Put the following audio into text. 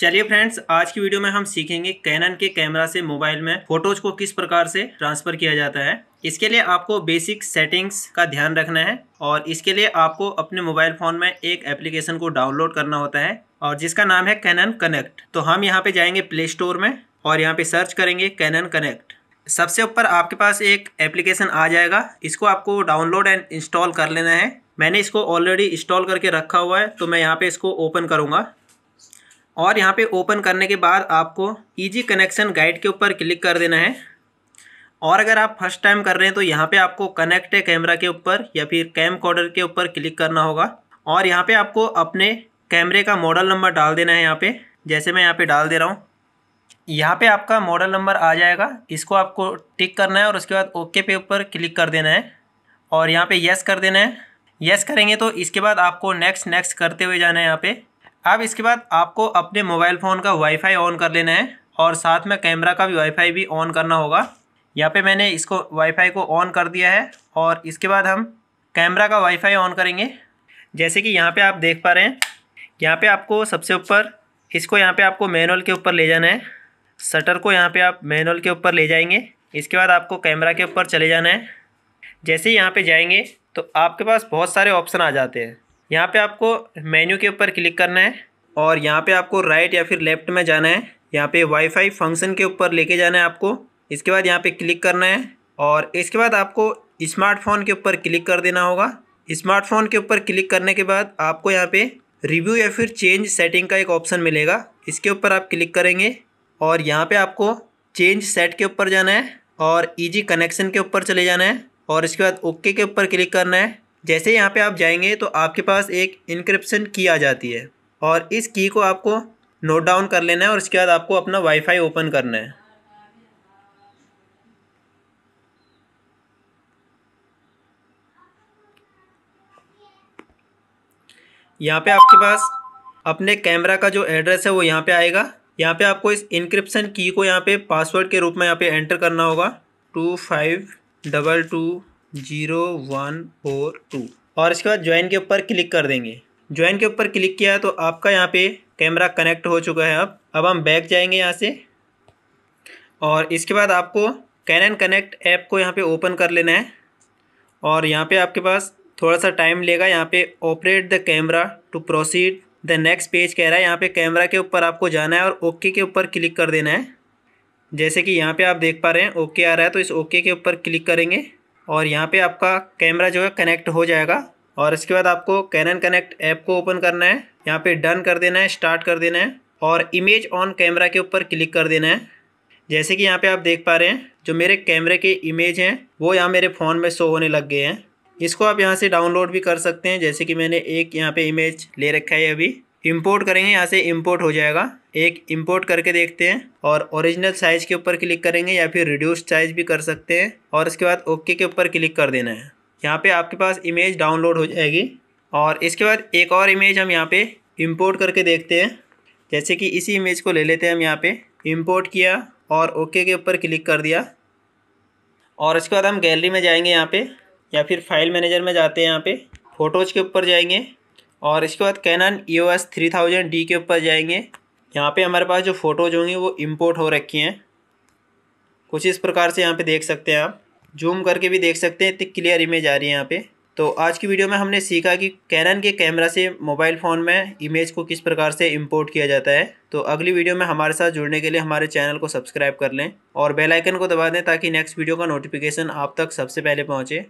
चलिए फ्रेंड्स आज की वीडियो में हम सीखेंगे कैनन के कैमरा से मोबाइल में फोटोज को किस प्रकार से ट्रांसफर किया जाता है इसके लिए आपको बेसिक सेटिंग्स का ध्यान रखना है और इसके लिए आपको अपने मोबाइल फ़ोन में एक एप्लीकेशन को डाउनलोड करना होता है और जिसका नाम है कैनन कनेक्ट तो हम यहाँ पे जाएंगे प्ले स्टोर में और यहाँ पे सर्च करेंगे कैनन कनेक्ट सबसे ऊपर आपके पास एक एप्लीकेशन आ जाएगा इसको आपको डाउनलोड एंड इंस्टॉल कर लेना है मैंने इसको ऑलरेडी इंस्टॉल करके रखा हुआ है तो मैं यहाँ पे इसको ओपन करूँगा और यहाँ पे ओपन करने के बाद आपको ईजी कनेक्शन गाइड के ऊपर क्लिक कर देना है और अगर आप फर्स्ट टाइम कर रहे हैं तो यहाँ पे आपको कनेक्ट है कैमरा के ऊपर या फिर कैम कॉर्डर के ऊपर क्लिक करना होगा और यहाँ पे आपको अपने कैमरे का मॉडल नंबर डाल देना है यहाँ पे जैसे मैं यहाँ पे डाल दे रहा हूँ यहाँ पे आपका मॉडल नंबर आ जाएगा इसको आपको टिक करना है और उसके बाद ओके पे ऊपर क्लिक कर देना है और यहाँ पर येस कर देना है येस करेंगे तो इसके बाद आपको नेक्स्ट नेक्स्ट करते हुए जाना है यहाँ पर अब इसके बाद आपको अपने मोबाइल फ़ोन का वाईफाई ऑन कर लेना है और साथ में कैमरा का भी वाईफाई भी ऑन करना होगा यहाँ पे मैंने इसको वाईफाई को ऑन कर दिया है और इसके बाद हम कैमरा का वाईफाई ऑन करेंगे जैसे कि यहाँ पे आप देख पा रहे हैं यहाँ पे आपको सबसे ऊपर इसको यहाँ पे आपको मैनुअल के ऊपर ले जाना है शटर को यहाँ पे आप मैनुअल के ऊपर ले जाएंगे इसके बाद आपको कैमरा के ऊपर चले जाना है जैसे ही यहाँ पर जाएंगे तो आपके पास बहुत सारे ऑप्शन आ जाते हैं यहाँ पे आपको मेन्यू के ऊपर क्लिक करना है और यहाँ पे आपको राइट या फिर लेफ़्ट में जाना है यहाँ पे वाईफाई फंक्शन के ऊपर लेके जाना है आपको इसके बाद यहाँ पे क्लिक करना है और इसके बाद आपको स्मार्टफोन के ऊपर क्लिक कर देना होगा स्मार्टफोन के ऊपर क्लिक करने के बाद आपको यहाँ पे रिव्यू या फिर चेंज सेटिंग का एक ऑप्शन मिलेगा इसके ऊपर आप क्लिक करेंगे और यहाँ पर आपको चेंज सेट के ऊपर जाना है और ईजी कनेक्शन के ऊपर चले जाना है और इसके बाद ओके के ऊपर क्लिक करना है जैसे यहाँ पे आप जाएंगे तो आपके पास एक इंक्रिप्शन की आ जाती है और इस की को आपको नोट डाउन कर लेना है और इसके बाद आपको अपना वाईफाई ओपन करना है यहाँ पे आपके पास अपने कैमरा का जो एड्रेस है वो यहाँ पे आएगा यहाँ पे आपको इस इंक्रिप्शन की को यहाँ पे पासवर्ड के रूप में यहाँ पे एंटर करना होगा two five double two zero one four two और इसके बाद ज्वाइन के ऊपर क्लिक कर देंगे ज्वाइन के ऊपर क्लिक किया है तो आपका यहाँ पे कैमरा कनेक्ट हो चुका है अब अब हम बैक जाएंगे यहाँ से और इसके बाद आपको कैनन कनेक्ट ऐप को यहाँ पे ओपन कर लेना है और यहाँ पे आपके पास थोड़ा सा टाइम लेगा यहाँ पे operate the camera to proceed the next page कह रहा है यहाँ पे कैमरा के ऊपर आपको जाना है और ओके के ऊपर क्लिक कर देना है जैसे कि यहाँ पे आप देख पा रहे हैं ओके आ रहा है तो इस ओके के ऊपर क्लिक करेंगे और यहाँ पे आपका कैमरा जो है कनेक्ट हो जाएगा और इसके बाद आपको कैनन कनेक्ट ऐप को ओपन करना है यहाँ पे डन कर देना है स्टार्ट कर देना है और इमेज ऑन कैमरा के ऊपर क्लिक कर देना है जैसे कि यहाँ पे आप देख पा रहे हैं जो मेरे कैमरे के इमेज हैं वो यहाँ मेरे फ़ोन में शो होने लग गए हैं इसको आप यहाँ से डाउनलोड भी कर सकते हैं जैसे कि मैंने एक यहाँ पर इमेज ले रखा है अभी इंपोर्ट करेंगे यहाँ से इंपोर्ट हो जाएगा एक इंपोर्ट करके देखते हैं और ओरिजिनल साइज़ के ऊपर क्लिक करेंगे या फिर रिड्यूस साइज़ भी कर सकते हैं और इसके बाद ओके के ऊपर क्लिक कर देना है यहाँ पे आपके पास इमेज डाउनलोड हो जाएगी और इसके बाद एक और इमेज हम यहाँ पे इंपोर्ट करके देखते हैं जैसे कि इसी इमेज को ले लेते हैं हम यहाँ पे इंपोर्ट किया और ओके के ऊपर क्लिक कर दिया और इसके बाद हम गैलरी में जाएंगे यहाँ पे या फिर फाइल मैनेजर में जाते हैं यहाँ पे फ़ोटोज़ के ऊपर जाएंगे और इसके बाद Canon E O S three thousand D के ऊपर जाएंगे यहाँ पे हमारे पास जो फ़ोटोज होंगी वो इम्पोर्ट हो रखी हैं कुछ इस प्रकार से यहाँ पे देख सकते हैं आप जूम करके भी देख सकते हैं इतनी क्लियर इमेज आ रही है यहाँ पे तो आज की वीडियो में हमने सीखा कि कैनन के कैमरा से मोबाइल फ़ोन में इमेज को किस प्रकार से इंपोर्ट किया जाता है तो अगली वीडियो में हमारे साथ जुड़ने के लिए हमारे चैनल को सब्सक्राइब कर लें और बेल आइकन को दबा दें ताकि नेक्स्ट वीडियो का नोटिफिकेशन आप तक सबसे पहले पहुँचे